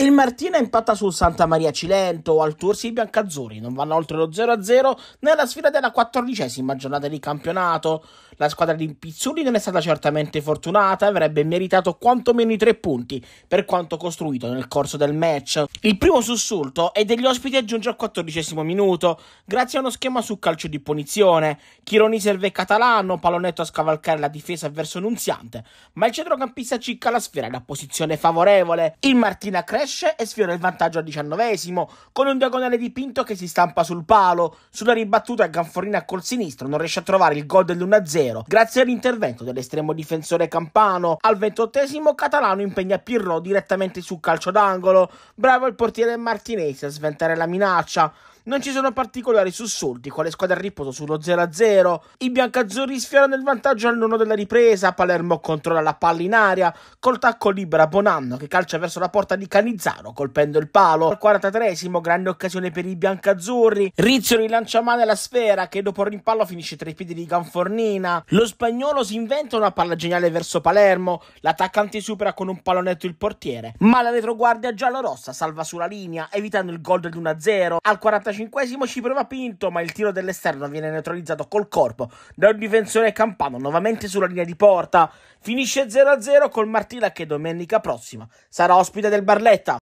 Il Martina impatta sul Santa Maria Cilento o al Tursi i Biancazzurri, non vanno oltre lo 0-0 nella sfida della quattordicesima giornata di campionato. La squadra di Pizzulli non è stata certamente fortunata avrebbe meritato quantomeno i tre punti per quanto costruito nel corso del match. Il primo sussulto è degli ospiti aggiunge al quattordicesimo minuto, grazie a uno schema su calcio di punizione. Chironi serve Catalano, pallonetto a scavalcare la difesa verso Nunziante, ma il centrocampista cicca la sfera da posizione favorevole. Il Martina cresce e sfiora il vantaggio al diciannovesimo, con un diagonale dipinto che si stampa sul palo. Sulla ribattuta Ganforina col sinistro non riesce a trovare il gol dell'1-0 0. Grazie all'intervento dell'estremo difensore Campano, al ventottesimo Catalano impegna Pirro direttamente sul calcio d'angolo. Bravo il portiere Martinez a sventare la minaccia. Non ci sono particolari sussulti con le squadre a riposo sullo 0-0. I biancazzurri sfiorano il vantaggio al nono della ripresa. Palermo controlla la palla in aria. Col tacco libera Bonanno che calcia verso la porta di Canizzaro colpendo il palo. Al 43esimo, grande occasione per i biancazzurri. Rizzo rilancia male la sfera che dopo il rimpallo finisce tra i piedi di Ganfornina. Lo spagnolo si inventa una palla geniale verso Palermo. L'attaccante supera con un pallonetto il portiere. Ma la retroguardia giallo-rossa salva sulla linea, evitando il gol del 1-0. Al 45 45 ci prova Pinto, ma il tiro dell'esterno viene neutralizzato col corpo da un difensore campano, nuovamente sulla linea di porta. Finisce 0-0 col Martina che domenica prossima sarà ospite del Barletta.